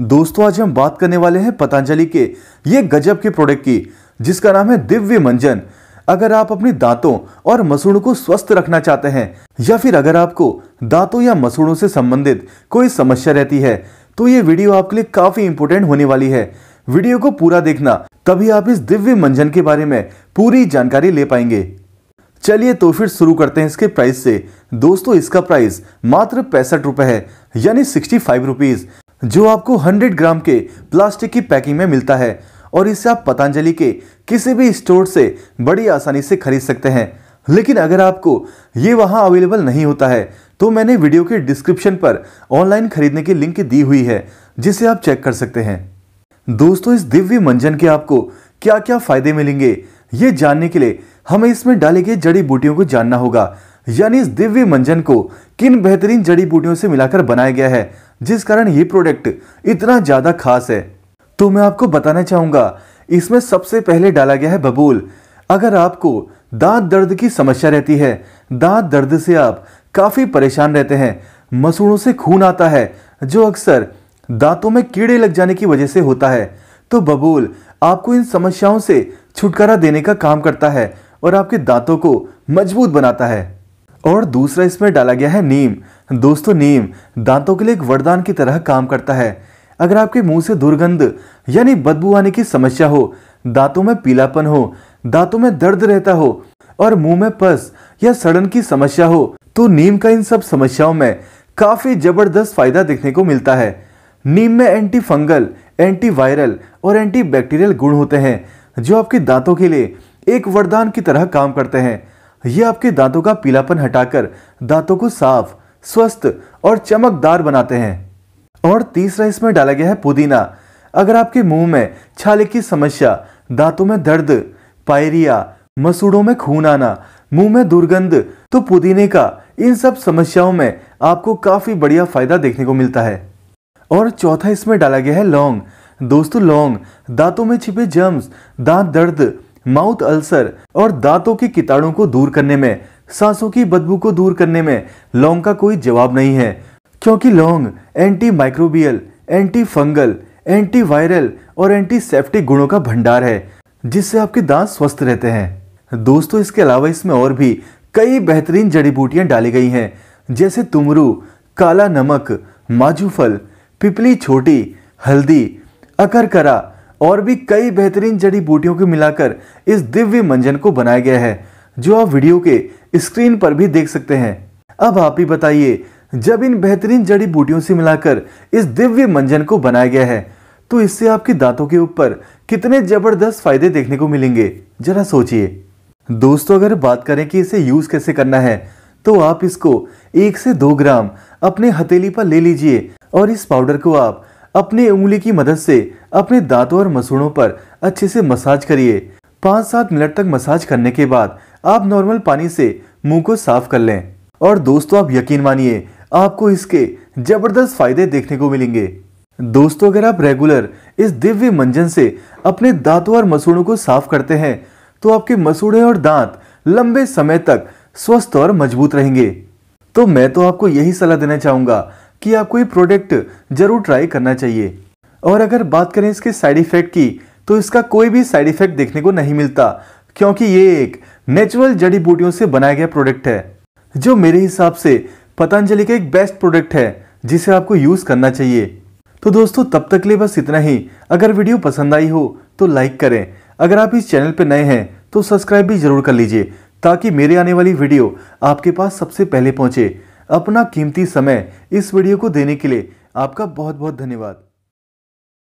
दोस्तों आज हम बात करने वाले हैं पतंजलि के ये गजब के प्रोडक्ट की जिसका नाम है दिव्य मंजन अगर आप अपने दांतों और मसूड़ों को स्वस्थ रखना चाहते हैं या फिर अगर आपको दांतों या मसूड़ों से संबंधित कोई समस्या रहती है तो ये वीडियो आपके लिए काफी इंपोर्टेंट होने वाली है वीडियो को पूरा देखना तभी आप इस दिव्य मंजन के बारे में पूरी जानकारी ले पाएंगे चलिए तो फिर शुरू करते हैं इसके प्राइस से दोस्तों इसका प्राइस मात्र पैंसठ रुपए है यानी सिक्सटी फाइव रुपीज जो आपको 100 ग्राम के प्लास्टिक की पैकिंग में मिलता है और इसे आप पतंजलि के किसी भी स्टोर से बड़ी आसानी से खरीद सकते हैं लेकिन अगर आपको ये वहाँ अवेलेबल नहीं होता है तो मैंने वीडियो के डिस्क्रिप्शन पर ऑनलाइन खरीदने की लिंक दी हुई है जिसे आप चेक कर सकते हैं दोस्तों इस दिव्य मंजन के आपको क्या क्या फायदे मिलेंगे ये जानने के लिए हमें इसमें डाले गए जड़ी बूटियों को जानना होगा यानी इस दिव्य मंजन को किन बेहतरीन जड़ी बूटियों से मिलाकर बनाया गया है जिस कारण ये प्रोडक्ट इतना ज़्यादा खास है तो मैं आपको बताना चाहूंगा इसमें सबसे पहले डाला गया है बबूल अगर आपको दांत दर्द की समस्या रहती है दांत दर्द से आप काफ़ी परेशान रहते हैं मसूड़ों से खून आता है जो अक्सर दांतों में कीड़े लग जाने की वजह से होता है तो बबूल आपको इन समस्याओं से छुटकारा देने का काम करता है और आपके दांतों को मजबूत बनाता है और दूसरा इसमें डाला गया है नीम दोस्तों नीम दांतों के लिए एक वरदान की तरह काम करता है अगर आपके मुंह से दुर्गंध यानी बदबू आने की समस्या हो दांतों में पीलापन हो दांतों में दर्द रहता हो और मुंह में पस या सड़न की समस्या हो तो नीम का इन सब समस्याओं में काफी जबरदस्त फायदा देखने को मिलता है नीम में एंटी फंगल एंटी वायरल और एंटी बैक्टीरियल गुण होते हैं जो आपके दांतों के लिए एक वरदान की तरह काम करते हैं ये आपके दांतों का पीलापन हटाकर दांतों को साफ स्वस्थ और चमकदार बनाते हैं और तीसरा इसमें डाला गया है पुदीना अगर आपके मुंह में छाले की समस्या दांतों में दर्द पायरिया मसूड़ों में खून आना मुंह में दुर्गंध तो पुदीने का इन सब समस्याओं में आपको काफी बढ़िया फायदा देखने को मिलता है और चौथा इसमें डाला गया है लौंग दोस्तों लौंग दांतों में छिपे जम्स दांत दर्द माउथ अल्सर और दांतों के कीटाणु को दूर करने में सांसों की बदबू को दूर करने में लौंग का कोई जवाब नहीं है क्योंकि लौंग anti microbial anti fungal anti viral और एंटीसेप्टिक गुणों का भंडार है जिससे आपके दांत स्वस्थ रहते हैं दोस्तों इसके अलावा इसमें और भी कई बेहतरीन जड़ी बूटियां डाली गई हैं जैसे तुमरू काला नमक माजूफल पिपली छोटी हल्दी अकरकरा और भी कई बेहतरीन जड़ी बूटियों को मिलाकर इस दिव्य मंजन को बनाया गया है जो आप वीडियो के स्क्रीन पर भी देख सकते हैं अब आप ही बताइए जब इन बेहतरीन जड़ी बूटियों से मिलाकर इस दिव्य मंजन को बनाया गया है तो इससे आपके दांतों के ऊपर कितने जबरदस्त फायदे देखने को मिलेंगे जरा सोचिए दोस्तों अगर बात करें कि इसे यूज कैसे करना है तो आप इसको एक से दो ग्राम अपने हथेली पर ले लीजिए और इस पाउडर को आप अपनी उंगली की मदद से अपने दांतों और मसूड़ों पर अच्छे से मसाज करिए पाँच सात मिनट तक मसाज करने के बाद आप नॉर्मल पानी से मुंह को साफ कर लें और दोस्तों आप यकीन मानिए आपको इसके जबरदस्त फायदे देखने को मिलेंगे दोस्तों अगर आप रेगुलर इस दिव्य मंजन से अपने दांतों और मसूड़ों को साफ करते हैं तो आपके मसूड़े और दांत लंबे समय तक स्वस्थ और मजबूत रहेंगे तो मैं तो आपको यही सलाह देना चाहूंगा कि आपको ये प्रोडक्ट ज़रूर ट्राई करना चाहिए और अगर बात करें इसके साइड इफ़ेक्ट की तो इसका कोई भी साइड इफ़ेक्ट देखने को नहीं मिलता क्योंकि ये एक नेचुरल जड़ी बूटियों से बनाया गया प्रोडक्ट है जो मेरे हिसाब से पतंजलि का एक बेस्ट प्रोडक्ट है जिसे आपको यूज़ करना चाहिए तो दोस्तों तब तक लिए बस इतना ही अगर वीडियो पसंद आई हो तो लाइक करें अगर आप इस चैनल पर नए हैं तो सब्सक्राइब भी ज़रूर कर लीजिए ताकि मेरे आने वाली वीडियो आपके पास सबसे पहले पहुंचे अपना कीमती समय इस वीडियो को देने के लिए आपका बहुत बहुत धन्यवाद